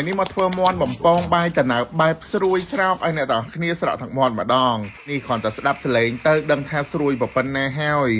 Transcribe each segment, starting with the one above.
ថ្ងៃនេះមកធ្វើមន់បំពងបាយកណៅបែបស្រួយស្រោបឲ្យអ្នកទាំងគ្នាស្រក់ទឹកមន់ម្ដងនេះគ្រាន់តែស្ដាប់សលេងទៅដឹងថាស្រួយប៉ុណ្ណាហើយ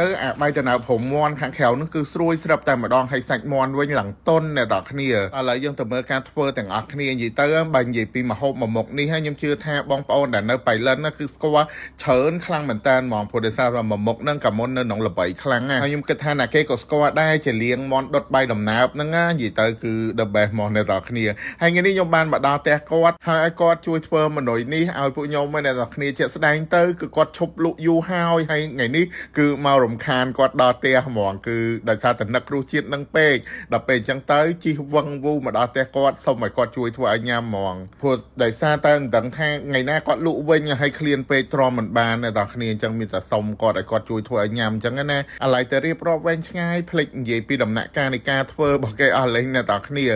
ទៅអាបាយតណៅព្រមមន់ខាងក្រៅនឹងគឺស្រួយស្រាប់តែម្ដងហើយសាច់មន់វិញឡើងតុនអ្នកទាំងគ្នាឥឡូវយើងទៅមើលការធ្វើទាំងអស់គ្នានិយាយទៅបើនិយាយពីមហូបមួយមុខនេះហើយខ្ញុំជឿថាបងប្អូនដែលនៅបៃលិនគឺស្គាល់ច្រើនខ្លាំងមែនតើហ្មងព្រោះដោយសារតែមួយមុខហ្នឹងក៏មុននៅក្នុងល្បី ខ្លាំងហើយខ្ញុំគិតថាណាគេក៏ស្គាល់ដែរជាលៀងមន់ដុតបាយដំណើបហ្នឹងណានិយាយទៅគឺ the best ហ្មងអ្នកទាំងគ្នាហើយថ្ងៃនេះខ្ញុំបានមកដល់ផ្ទះគាត់ហើយឲ្យគាត់ជួយធ្វើមនុយនេះឲ្យពួកខ្ញុំអ្នកទាំងគ្នាជាក់ស្ដែងទៅគឺគាត់ឈប់លក់យូរហើយហើយថ្ងៃនេះគឺមកររំខានគាត់ដល់ផ្ទះហ្មងគឺដោយសារតែនឹករសជាតិនឹងពេកដល់ពេលអញ្ចឹងទៅជីវវឹងវូមកដល់ផ្ទះគាត់សុំឲ្យគាត់ជួយធ្វើឲ្យញ៉ាំហ្មងព្រោះដោយសារតែមិនដឹងថាថ្ងៃណាគាត់លក់វិញឲ្យឃ្លានពេកទ្រាំមិនបានតែដល់គ្នាអញ្ចឹងមានតែសុំគាត់ឲ្យគាត់ជួយធ្វើឲ្យញ៉ាំអញ្ចឹងណាឥឡូវតែរៀបរាប់វែងឆ្ងាយភ្លេចនិយាយពីដំណាក់កាលនៃការធ្វើរបស់គេអស់លេងអ្នកទាំងគ្នា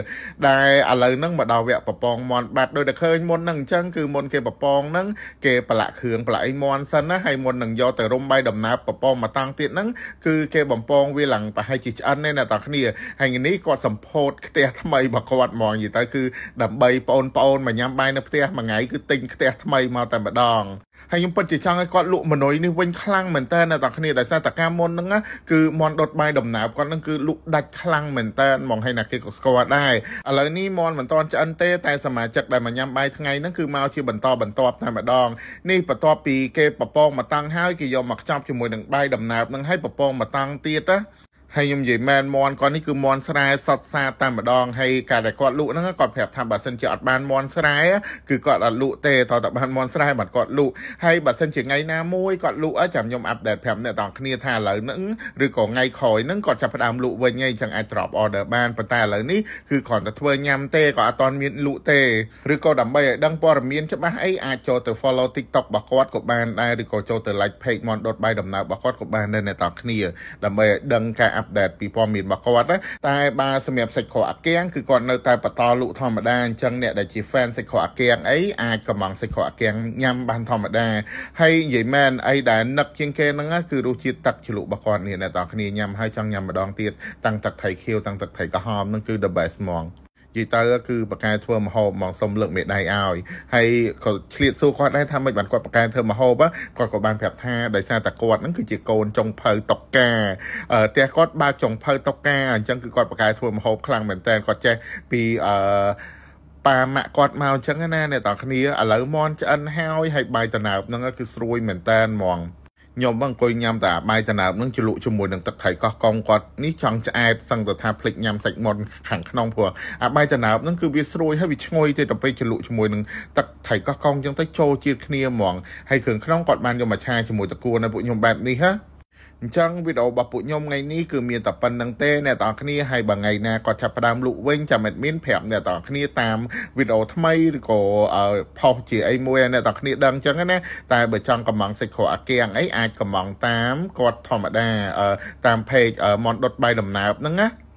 ដែលឥឡូវហ្នឹងមកដល់វគ្គប្រប៉ងមន់បាត់ដោយតែឃើញមុនហ្នឹងអញ្ចឹងគឺមុនគេប្រប៉ងហ្នឹងគេប្រឡាក់គ្រឿងប្រឡាក់អីមន់សិនណាហើយមុននឹងយកទៅរុំបាយដំណើបប្រប៉ងមកតាំងទៀតហ្នឹងគឺគេបំពងវាឡើងប្រហែលជាឆ្អិនទេអ្នកតាគ្នាហើយនេះគាត់សម្ពោធផ្ទះថ្មីរបស់គាត់ហ្មងនិយាយទៅគឺដើម្បីបងប្អូនមកញ៉ាំបាយនៅផ្ទះមួយថ្ងៃគឺទិញផ្ទះថ្មីមកតែម្ដងហើយខ្ញុំពិតជាចង់ឲ្យគាត់លក់មនុយនេះវិញខ្លាំងមែនតើអ្នកទាំងគ្នាដោយសារតែការមុនហ្នឹងគឺមន់ដុតបាយដំណើបគាត់ហ្នឹងគឺលក់ដាច់ខ្លាំងមែនតើមកឲ្យអ្នកគេក៏ស្គាល់ដែរឥឡូវនេះមន់មិនតន់ឆ្អិនទេតែសមាជិកដែលមកញ៉ាំបាយថ្ងៃហ្នឹងគឺមកជាបន្តបន្ទាប់តែម្ដងនេះបន្ទាប់ពីគេប្រពងមកតាំងហើយគេយកមកខ្ចប់ជាមួយនឹងបាយដំណើបហ្នឹងហើយប្រពងមកតាំងទៀតណាហើយខ្ញុំនិយាយមែនមន់គាត់នេះគឺមន់ស្រែសតសាតែម្ដងហើយការដែលគាត់លក់ហ្នឹងគាត់ប្រាប់ថាបើសិនជាអត់បានមន់ស្រែគឺគាត់អត់លក់ទេតោះតបានមន់ស្រែបាត់គាត់លក់ហើយបើសិនជាថ្ងៃណាមួយគាត់លក់អីចាំខ្ញុំអាប់ដេតប្រាប់អ្នកទាំងគ្នាថាឥឡូវហ្នឹងឬក៏ថ្ងៃក្រោយហ្នឹងគាត់ចាប់ផ្ដើមលក់វិញហើយចឹងអាច drop order បានប៉ុន្តែឥឡូវនេះគឺគ្រាន់តែធ្វើញ៉ាំទេក៏អត់ទាន់មានលក់ទេឬក៏ដើម្បីឲ្យដឹងព័ត៌មានច្បាស់អីអាចចូលទៅ follow TikTok របស់គាត់ក៏បានដែរឬក៏ចូលទៅ like page mondot by ដំណើររបស់គាត់ក៏បានដែរអ្នកទាំងគ្នាដើម្បីឲ្យដឹងការអាប់ដេតពីព័ត៌មានរបស់គាត់ណាតែបើសម្រាប់សាច់ខអាគាំងគឺគាត់នៅតែបន្តលក់ធម្មតាអញ្ចឹងអ្នកដែលជា fan សាច់ខអាគាំងអីអាចកំងសាច់ខអាគាំងញ៉ាំបានធម្មតាហើយនិយាយមែនអីដែលនឹកជាងគេហ្នឹងគឺរសជាតិទឹកជ្រលក់របស់គាត់នេះអ្នកទាំងគ្នាញ៉ាំហើយចង់ញ៉ាំម្ដងទៀតតាំងទឹកថៃខៀវតាំងទឹកថៃក្រហមហ្នឹងគឺ the best ហ្មងនិយាយទៅគឺប៉ាកែធ្វើម្ហូបហ្មងសុំលើកមេដៃឲ្យហើយក៏ឆ្លៀតសួរគាត់ដែរថាមិនបានគាត់ប៉ាកែធ្វើម្ហូបគាត់ក៏បានប្រាប់ថាដោយសារតែគាត់ហ្នឹងគឺជាកូនចុងភៅតុកកាផ្ទះគាត់បើកចុងភៅតុកកាអញ្ចឹងគឺគាត់ប៉ាកែធ្វើម្ហូបខ្លាំងមែនតើគាត់ចេះពីអឺប៉ាម៉ាក់គាត់មកអញ្ចឹងណាអ្នកទាំងគ្នាឥឡូវមន់ឆ្អិនហើយហើយបាយតណើបហ្នឹងគឺស្រួយមែនតើហ្មងខ្ញុំអង្គុយញ៉ាំតែបាយតណើបនឹងជ្រលក់ជាមួយនឹងទឹកត្រីកោះកុងគាត់នេះចង់ឆ្អែតសឹងទៅថាភ្លេចញ៉ាំសាច់មាន់ខាងក្នុងព្រោះអាបាយតណើបនឹងគឺវាស្រួយហើយវាឈ្ងុយទេទៅពេលជ្រលក់ជាមួយនឹងទឹកត្រីកោះកុងអញ្ចឹងទៅចូលជាតិគ្នាហ្មងហើយគ្រឿងក្នុងគាត់បានយកមកឆាជាមួយតកួនណាពួកខ្ញុំបែបនេះហ៎អញ្ចឹងវីដេអូរបស់ពួកខ្ញុំថ្ងៃនេះគឺមានតែប៉ុណ្្នឹងទេអ្នកទាំងគ្នាហើយបើថ្ងៃណាក៏ចាប់ផ្ដើមលក់វិញចាំមិនមានប្រាប់អ្នកទាំងគ្នា តាមវីដេអូថ្មីឬក៏ផុសជាអីមួយអ្នកទាំងគ្នាដឹងអញ្ចឹងណាតែបើចង់កំងសេចក្ដីអាគៀងអីអាចកំងតាមគាត់ធម្មតា តាម page mon.by ដំណើបហ្នឹងណា